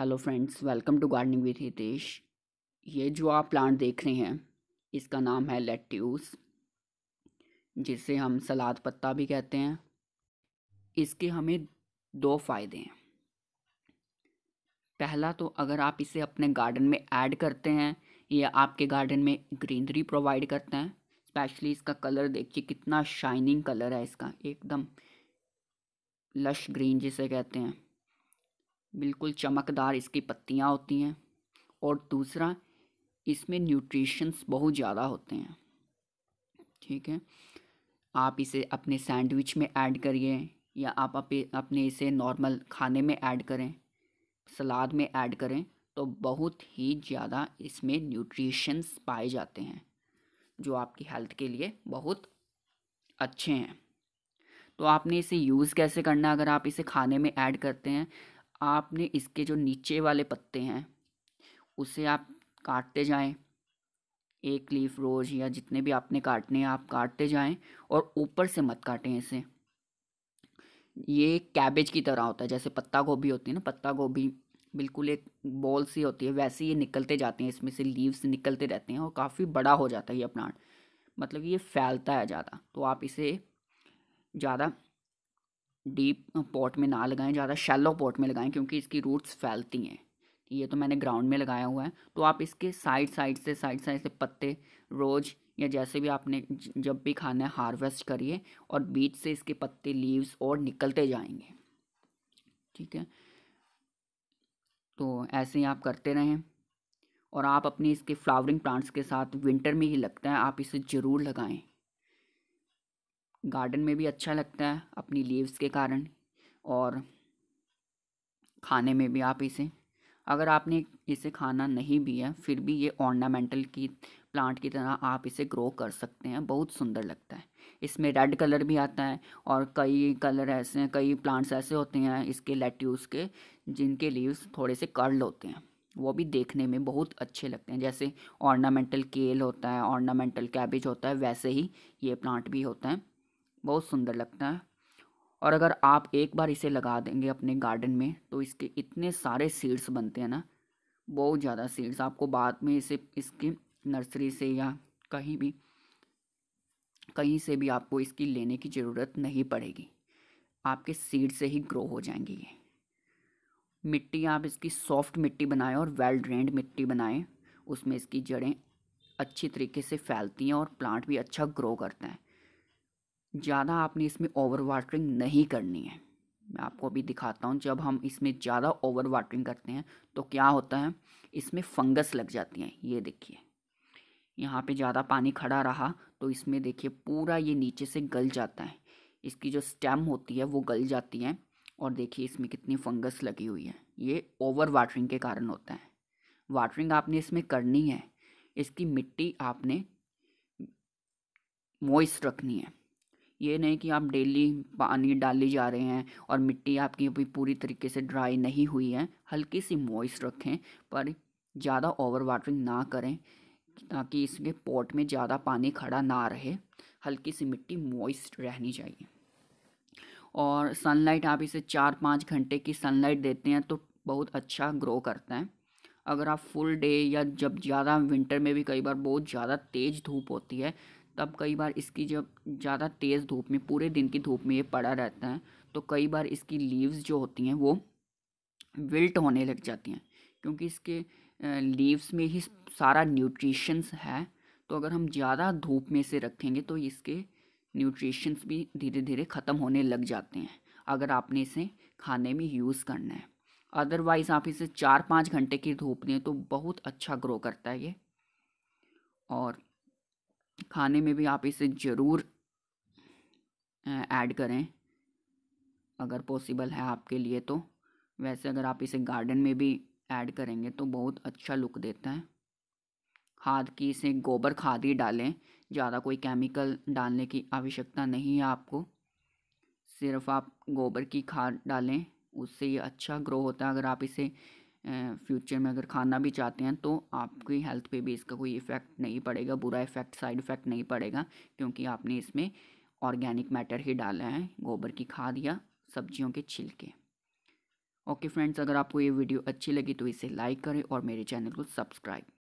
hello friends welcome to gardening with Hitesh ये जो आप प्लांट देख रहे हैं इसका नाम है लेट्यूस जिसे हम सलाद पत्ता भी कहते हैं इसके हमें दो फ़ायदे हैं पहला तो अगर आप इसे अपने गार्डन में ऐड करते हैं या आपके गार्डन में ग्रीनरी प्रोवाइड करते हैं स्पेशली इसका कलर देखिए कितना शाइनिंग कलर है इसका एकदम लश ग्रीन जिसे कहते हैं बिल्कुल चमकदार इसकी पत्तियाँ होती हैं और दूसरा इसमें न्यूट्रिशंस बहुत ज़्यादा होते हैं ठीक है आप इसे अपने सैंडविच में ऐड करिए या आप अपने इसे नॉर्मल खाने में ऐड करें सलाद में ऐड करें तो बहुत ही ज़्यादा इसमें न्यूट्रिशंस पाए जाते हैं जो आपकी हेल्थ के लिए बहुत अच्छे हैं तो आपने इसे यूज़ कैसे करना है अगर आप इसे खाने में ऐड करते हैं आपने इसके जो नीचे वाले पत्ते हैं उसे आप काटते जाएं एक लीफ रोज या जितने भी आपने काटने हैं आप काटते जाएं और ऊपर से मत काटें इसे ये कैबेज की तरह होता है जैसे पत्ता गोभी होती है ना पत्ता गोभी बिल्कुल एक बॉल सी होती है वैसे ये निकलते जाते हैं इसमें से लीव्स निकलते रहते हैं और काफ़ी बड़ा हो जाता है ये प्लांट मतलब ये फैलता है ज़्यादा तो आप इसे ज़्यादा डीप पॉट में ना लगाएं ज़्यादा शैलो पॉट में लगाएं क्योंकि इसकी रूट्स फैलती हैं ये तो मैंने ग्राउंड में लगाया हुआ है तो आप इसके साइड साइड से साइड साइड से पत्ते रोज़ या जैसे भी आपने जब भी खाना है हार्वेस्ट करिए और बीच से इसके पत्ते लीव्स और निकलते जाएंगे ठीक है तो ऐसे ही आप करते रहें और आप अपने इसके फ्लावरिंग प्लांट्स के साथ विंटर में ही लगता है आप इसे ज़रूर लगाएं गार्डन में भी अच्छा लगता है अपनी लीव्स के कारण और खाने में भी आप इसे अगर आपने इसे खाना नहीं भी है फिर भी ये ऑर्नामेंटल की प्लांट की तरह आप इसे ग्रो कर सकते हैं बहुत सुंदर लगता है इसमें रेड कलर भी आता है और कई कलर ऐसे हैं कई प्लांट्स ऐसे होते हैं इसके लेट्यूस के जिनके लीव्स थोड़े से कर्ल होते हैं वो भी देखने में बहुत अच्छे लगते हैं जैसे ऑर्नामेंटल केल होता है ऑर्नामेंटल कैबेज होता है वैसे ही ये प्लांट भी होता है बहुत सुंदर लगता है और अगर आप एक बार इसे लगा देंगे अपने गार्डन में तो इसके इतने सारे सीड्स बनते हैं ना बहुत ज़्यादा सीड्स आपको बाद में इसे इसकी नर्सरी से या कहीं भी कहीं से भी आपको इसकी लेने की ज़रूरत नहीं पड़ेगी आपके सीड से ही ग्रो हो जाएंगी ये मिट्टी आप इसकी सॉफ्ट मिट्टी बनाएं और वेल ड्रेंड मिट्टी बनाएं उसमें इसकी जड़ें अच्छी तरीके से फैलती हैं और प्लांट भी अच्छा ग्रो करते हैं ज़्यादा आपने इसमें ओवर वाटरिंग नहीं करनी है मैं आपको अभी दिखाता हूँ जब हम इसमें ज़्यादा ओवर वाटरिंग करते हैं तो क्या होता है इसमें फंगस लग जाती हैं ये देखिए यहाँ पे ज़्यादा पानी खड़ा रहा तो इसमें देखिए पूरा ये नीचे से गल जाता है इसकी जो स्टेम होती है वो गल जाती है और देखिए इसमें कितनी फंगस लगी हुई है ये ओवर वाटरिंग के कारण होता है वाटरिंग आपने इसमें करनी है इसकी मिट्टी आपने मॉइस्ट रखनी है ये नहीं कि आप डेली पानी डाले जा रहे हैं और मिट्टी आपकी अभी पूरी तरीके से ड्राई नहीं हुई है हल्की सी मॉइस्ट रखें पर ज़्यादा ओवर वाटरिंग ना करें ताकि इसके पॉट में ज़्यादा पानी खड़ा ना रहे हल्की सी मिट्टी मॉइस्ट रहनी चाहिए और सनलाइट आप इसे चार पाँच घंटे की सनलाइट देते हैं तो बहुत अच्छा ग्रो करता है अगर आप फुल डे या जब ज़्यादा विंटर में भी कई बार बहुत ज़्यादा तेज़ धूप होती है तब कई बार इसकी जब ज़्यादा तेज़ धूप में पूरे दिन की धूप में ये पड़ा रहता है तो कई बार इसकी लीव्स जो होती हैं वो विल्ट होने लग जाती हैं क्योंकि इसके लीव्स में ही सारा न्यूट्रिशंस है तो अगर हम ज़्यादा धूप में से रखेंगे तो इसके न्यूट्रिशंस भी धीरे धीरे ख़त्म होने लग जाते हैं अगर आपने इसे खाने में यूज़ करना है अदरवाइज़ आप इसे चार पाँच घंटे की धूप दें तो बहुत अच्छा ग्रो करता है ये और खाने में भी आप इसे ज़रूर ऐड करें अगर पॉसिबल है आपके लिए तो वैसे अगर आप इसे गार्डन में भी ऐड करेंगे तो बहुत अच्छा लुक देता है खाद की इसे गोबर खाद ही डालें ज़्यादा कोई केमिकल डालने की आवश्यकता नहीं है आपको सिर्फ आप गोबर की खाद डालें उससे ये अच्छा ग्रो होता है अगर आप इसे फ्यूचर में अगर खाना भी चाहते हैं तो आपकी हेल्थ पे भी इसका कोई इफ़ेक्ट नहीं पड़ेगा बुरा इफ़ेक्ट साइड इफ़ेक्ट नहीं पड़ेगा क्योंकि आपने इसमें ऑर्गेनिक मैटर ही डाला है गोबर की खाद या सब्जियों के छिलके ओके फ्रेंड्स अगर आपको ये वीडियो अच्छी लगी तो इसे लाइक करें और मेरे चैनल को सब्सक्राइब